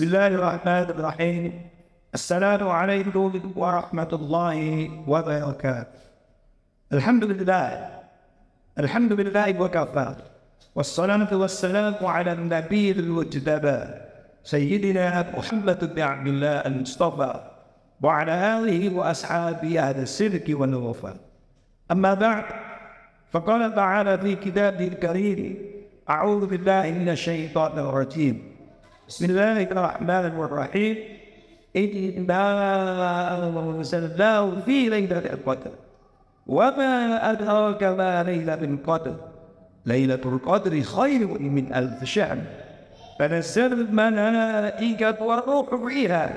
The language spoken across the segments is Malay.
بسم الله الرحمن الرحيم السلام عليكم ورحمة الله وبركاته الحمد لله الحمد لله وكفى والصلاة والسلام على النبي المجتبى سيدنا محمد بن عبد الله المصطفى وعلى آله وأصحابه أهل السلك والوفاء أما بعد فقال تعالى في كتابه الكريم أعوذ بالله من الشيطان الرجيم بسم الله الرحمن الرحيم إنا أنزلناه في ليلة القدر وما أدراك ما ليلة القدر ليلة القدر خير من ألف شهر فنزل الملائكة والروح فيها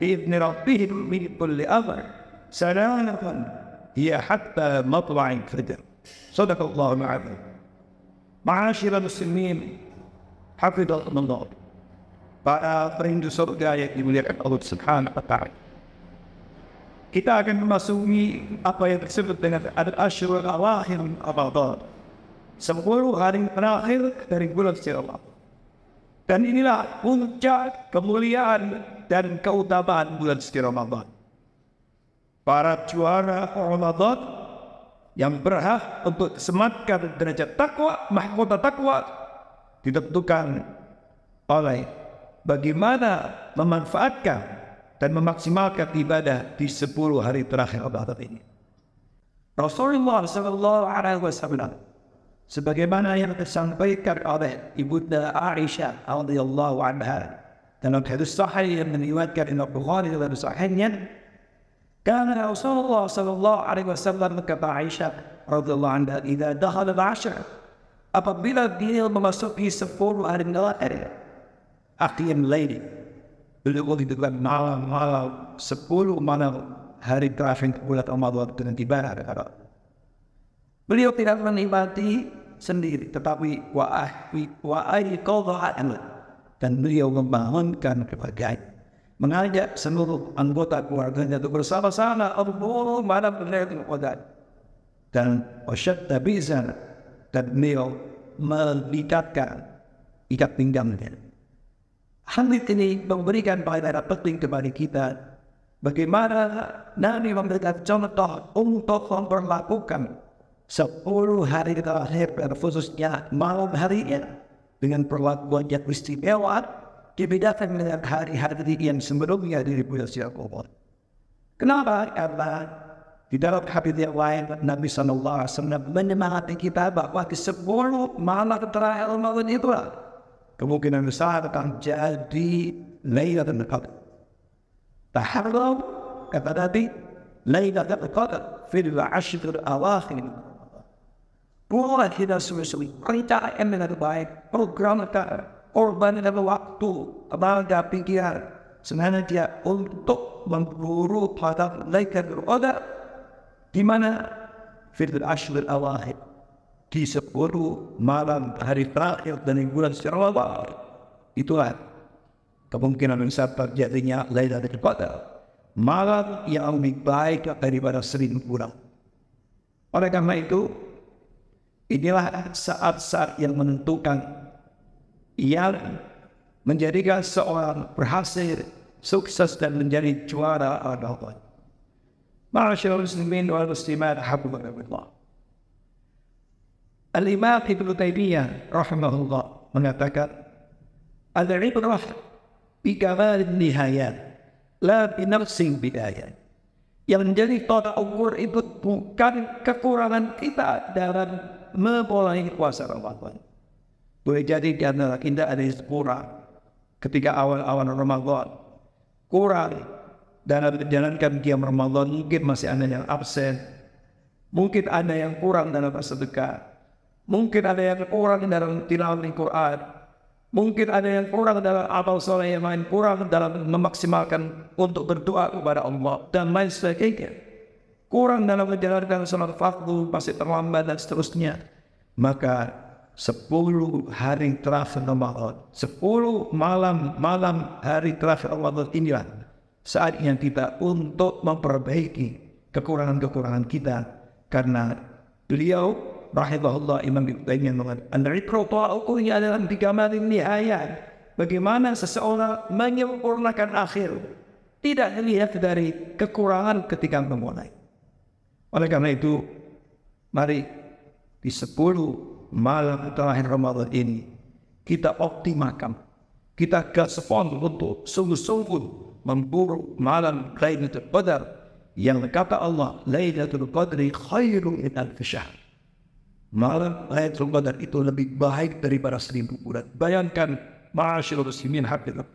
بإذن ربهم من كل أمر سلامة هي حتى مطلع الفجر صدق الله العظيم معاشر المسلمين حفظكم الله para perindu surga yang dimuliakan Allah Subhanahu wa taala. Kita akan memasuki apa yang disebut dengan adat asyurul awahir abadad. Sepuluh hari terakhir dari bulan Syawal. Dan inilah puncak kemuliaan dan keutamaan bulan Syawal Ramadan. Para juara Ramadan yang berhak untuk sematkan derajat takwa, mahkota takwa ditentukan oleh bagaimana memanfaatkan dan memaksimalkan ibadah di sepuluh hari terakhir Ramadan ini. Rasulullah sallallahu alaihi wasallam sebagaimana yang disampaikan oleh ibunda Aisyah radhiyallahu anha dalam hadis sahih yang diriwayatkan oleh Bukhari dan sahihnya kana Rasulullah sallallahu alaihi wasallam kepada Aisyah radhiyallahu anha "Idza dakhala al apabila dia memasuki sepuluh hari terakhir. Akhir Lady. Beliau kali itu kan malam malam sepuluh malam hari terakhir bulan Ramadhan dengan tiba hari Arab. Beliau tidak menikmati sendiri, tetapi wa'ahwi wahai wa ahli dan beliau membangunkan kepada mengajak seluruh anggota keluarganya untuk bersama-sama abul malam lelaki kodat dan wasyat tabizan dan beliau melidatkan ikat pinggangnya. Hadis ini memberikan pelajaran penting kepada kita. Bagaimana Nabi memberikan contoh untuk memperlakukan sepuluh hari terakhir dan khususnya malam ini dengan perlakuan yang istimewa dibedakan dengan hari-hari yang sebelumnya dari bulan Syawal. Kenapa? Karena di dalam hadis yang lain Nabi saw. Alaihi Wasallam menyemangati kita bahwa ke sepuluh malam terakhir malam itu kemungkinan besar akan jadi Lailatul Qadar. Taharraw kata tadi Lailatul Qadar fil ashril awakhir. Buat kita semua-semua perencanaan yang terbaik, program kita, korban dalam waktu, tenaga pikiran, senantiasa untuk memburu pada Lailatul Qadar di mana fil ashril awakhir. di 10 malam hari terakhir dari bulan Syawal itulah kemungkinan besar terjadinya Lailatul Qadar malam yang lebih baik daripada sering bulan oleh karena itu inilah saat-saat yang menentukan yang menjadikan seorang berhasil sukses dan menjadi juara Allah. Masyaallah muslimin wal muslimat habibullah. Al-Imam Ibn Taymiyyah rahimahullah mengatakan Al-Ibrah bi gamal nihayat la bi nafsin bidayat yang menjadi tolak ukur itu bukan kekurangan kita dalam memulai puasa Ramadan. Boleh jadi di antara kita ada yang kurang ketika awal-awal Ramadan. Kurang dalam menjalankan diam Ramadan mungkin masih ada yang absen. Mungkin ada yang kurang dalam bersedekah. Mungkin ada yang kurang dalam tilawah Al-Quran. Mungkin ada yang kurang dalam amal soleh yang lain, kurang dalam memaksimalkan untuk berdoa kepada Allah dan lain sebagainya. Kurang dalam menjalankan solat fardu masih terlambat dan seterusnya. Maka sepuluh hari terakhir Ramadan, sepuluh malam malam hari terakhir Ramadan inilah saat yang kita untuk memperbaiki kekurangan-kekurangan kita karena beliau rahimahullah Imam Ibnu Taimiyah mengatakan dari protokol ukurnya adalah tiga malam nihayat. Bagaimana seseorang menyempurnakan akhir tidak dilihat dari kekurangan ketika memulai. Oleh karena itu, mari di sepuluh malam terakhir Ramadhan ini kita optimakan, kita gaspon untuk sungguh-sungguh memburu malam Lailatul Qadar yang kata Allah lain itu Qadri khairu min alfi syahr. Malam ayat sumpah dan itu lebih baik daripada seribu bulan. Bayangkan ma'asyirul muslimin hadirat.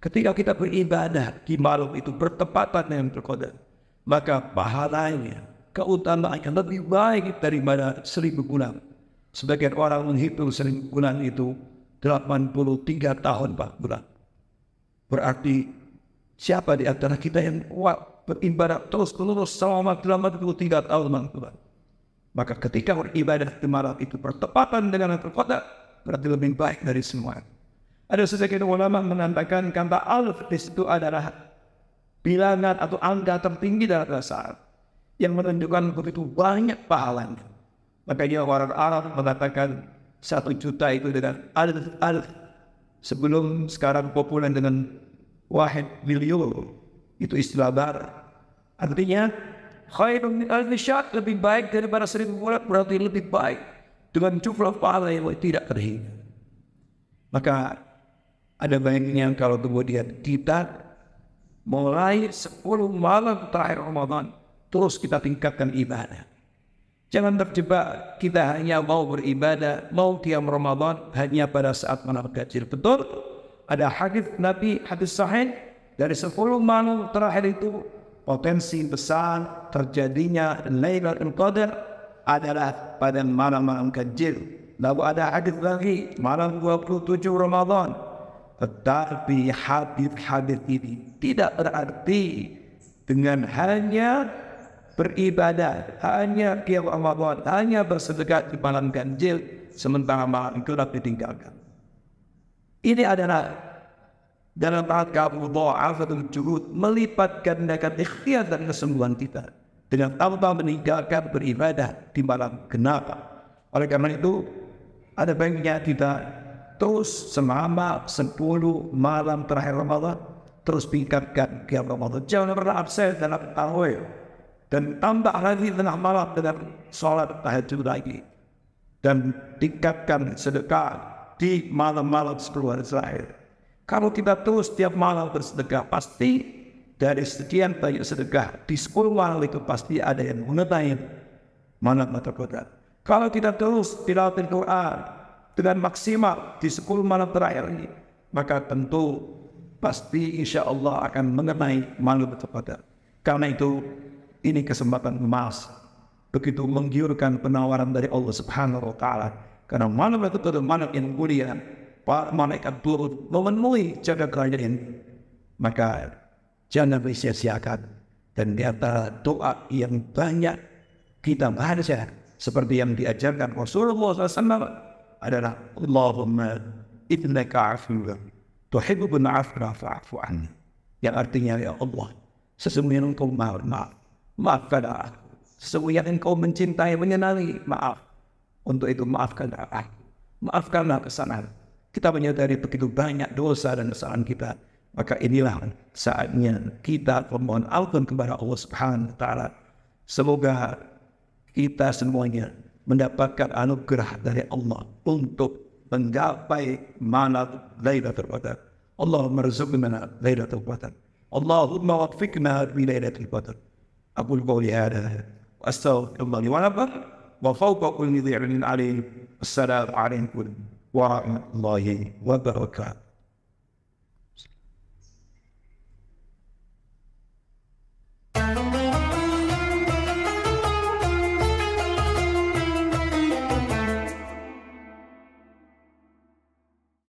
Ketika kita beribadah di malam itu bertepatan dengan terkodat, maka pahalanya, keutamaannya lebih baik daripada seribu bulan. Sebagian orang menghitung seribu bulan itu 83 tahun pak bulan. Berarti siapa di antara kita yang kuat beribadah terus menerus selama 83 tahun pak bulan? Maka ketika beribadah di malam itu bertepatan dengan Lailatul Qadar, berarti lebih baik dari semua. Ada sesekian ulama menandakan kata alf di situ adalah bilangan atau angka tertinggi dalam bahasa yang menunjukkan begitu banyak pahalanya. Makanya orang Arab mengatakan satu juta itu dengan alf alf sebelum sekarang populer dengan wahid billion itu istilah bar. Artinya khairun min alfi syak lebih baik daripada seribu bulan berarti lebih baik dengan jumlah pahala yang tidak terhingga. Maka ada baiknya kalau kemudian kita mulai sepuluh malam terakhir Ramadan terus kita tingkatkan ibadah. Jangan terjebak kita hanya mau beribadah, mau tiap Ramadan hanya pada saat malam kecil. Betul? Ada hadis Nabi hadis sahih dari sepuluh malam terakhir itu potensi besar terjadinya Lailatul Qadar adalah pada malam-malam ganjil. Lalu ada hadis lagi malam 27 Ramadhan. Tetapi hadis-hadis ini tidak berarti dengan hanya beribadah, hanya kiam Ramadhan hanya bersedekah di malam ganjil sementara malam itu ditinggalkan. Ini adalah dalam taat rangka mudha'afatul juhud melipat gandakan ikhtiar dan kesembuhan kita dengan tanpa meninggalkan beribadah di malam genap. Oleh karena itu, ada baiknya kita terus selama sepuluh malam terakhir Ramadan terus tingkatkan kiam Ramadan. Jangan pernah absen dalam tahwe dan tambah lagi tengah malam dengan sholat tahajud lagi dan tingkatkan sedekah di malam-malam sepuluh hari terakhir. Kalau kita terus setiap malam bersedekah, pasti dari sekian banyak sedekah, di 10 malam itu pasti ada yang mengetahui malam mata kodrat. Kalau kita terus tilawatil Quran dengan maksimal di 10 malam terakhir ini, maka tentu pasti insya Allah akan mengenai malam mata kodrat. Karena itu, ini kesempatan emas begitu menggiurkan penawaran dari Allah Subhanahu wa taala karena malam itu adalah malam yang mulia Pak Malik Abdul memenuhi jaga kain maka jangan disia-siakan dan di doa yang banyak kita baca seperti yang diajarkan Rasulullah SAW adalah Allahumma innaka afiwun tuhibbu bin afra fa'fu yang artinya ya Allah sesungguhnya engkau maaf maaf maafkan aku sesungguhnya engkau mencintai menyenangi maaf untuk itu maafkan aku maafkanlah kesalahan kita menyadari begitu banyak dosa dan kesalahan kita, maka inilah saatnya kita memohon ampun kepada Allah Subhanahu wa taala. Semoga kita semuanya mendapatkan anugerah dari Allah untuk menggapai manat Lailatul Qadar. Allahumma rizqni mana Lailatul Qadar. Allahumma waffiqna li Lailatul Qadar. Abu qawli hadha wa astaghfirullah wa rabbak wa fawqa kulli dhi'rin 'alim. Assalamu ورحمة الله وبركاته